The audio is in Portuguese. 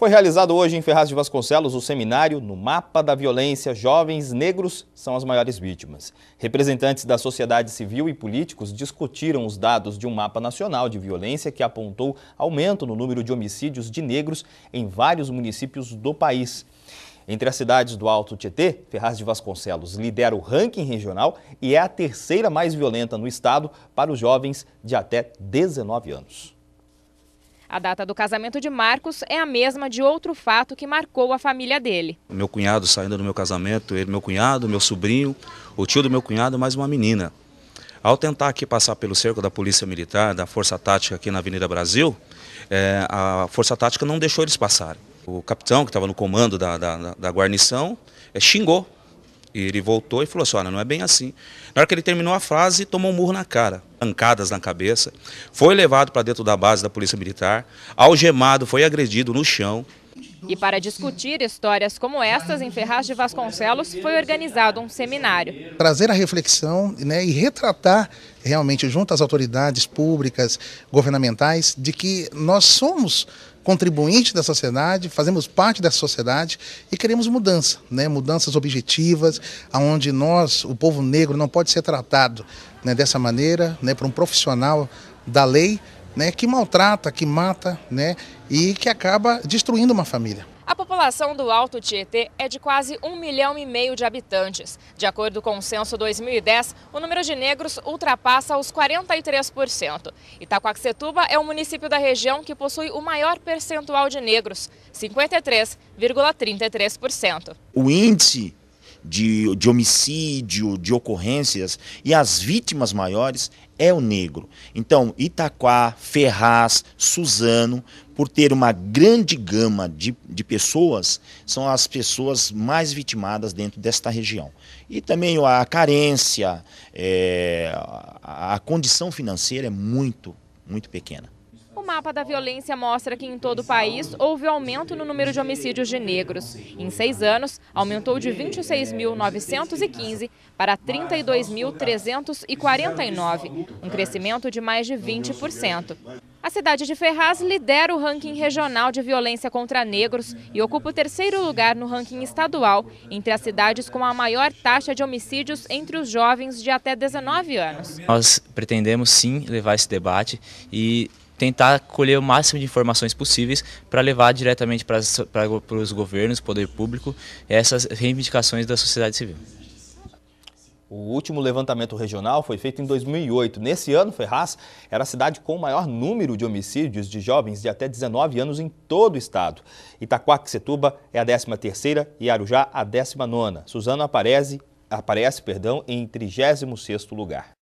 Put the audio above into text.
Foi realizado hoje em Ferraz de Vasconcelos o seminário No Mapa da Violência, Jovens Negros são as maiores vítimas. Representantes da sociedade civil e políticos discutiram os dados de um mapa nacional de violência que apontou aumento no número de homicídios de negros em vários municípios do país. Entre as cidades do Alto Tietê, Ferraz de Vasconcelos lidera o ranking regional e é a terceira mais violenta no estado para os jovens de até 19 anos. A data do casamento de Marcos é a mesma de outro fato que marcou a família dele. Meu cunhado saindo do meu casamento, ele, meu cunhado, meu sobrinho, o tio do meu cunhado, mais uma menina. Ao tentar aqui passar pelo cerco da Polícia Militar, da Força Tática aqui na Avenida Brasil, é, a Força Tática não deixou eles passarem. O capitão que estava no comando da, da, da guarnição é, xingou e ele voltou e falou assim: olha, não é bem assim. Na hora que ele terminou a frase, tomou um murro na cara, pancadas na cabeça, foi levado para dentro da base da Polícia Militar, algemado, foi agredido no chão. E para discutir histórias como estas, em Ferraz de Vasconcelos foi organizado um seminário. Trazer a reflexão né, e retratar realmente junto às autoridades públicas, governamentais, de que nós somos contribuinte da sociedade, fazemos parte da sociedade e queremos mudança, né? mudanças objetivas, aonde nós, o povo negro, não pode ser tratado né, dessa maneira, né, por um profissional da lei, né, que maltrata, que mata né, e que acaba destruindo uma família. A população do Alto Tietê é de quase um milhão e meio de habitantes. De acordo com o censo 2010, o número de negros ultrapassa os 43%. Itacoaxetuba é o município da região que possui o maior percentual de negros, 53,33%. O índice de, de homicídio, de ocorrências, e as vítimas maiores é o negro. Então, Itaquá, Ferraz, Suzano, por ter uma grande gama de, de pessoas, são as pessoas mais vitimadas dentro desta região. E também a carência, é, a condição financeira é muito, muito pequena mapa da violência mostra que em todo o país houve aumento no número de homicídios de negros. Em seis anos, aumentou de 26.915 para 32.349, um crescimento de mais de 20%. A cidade de Ferraz lidera o ranking regional de violência contra negros e ocupa o terceiro lugar no ranking estadual, entre as cidades com a maior taxa de homicídios entre os jovens de até 19 anos. Nós pretendemos sim levar esse debate e tentar colher o máximo de informações possíveis para levar diretamente para os governos, poder público, essas reivindicações da sociedade civil. O último levantamento regional foi feito em 2008. Nesse ano, Ferraz era a cidade com o maior número de homicídios de jovens de até 19 anos em todo o estado. Itaquaquecetuba é a 13ª e Arujá a 19ª. Suzano aparece, aparece perdão, em 36º lugar.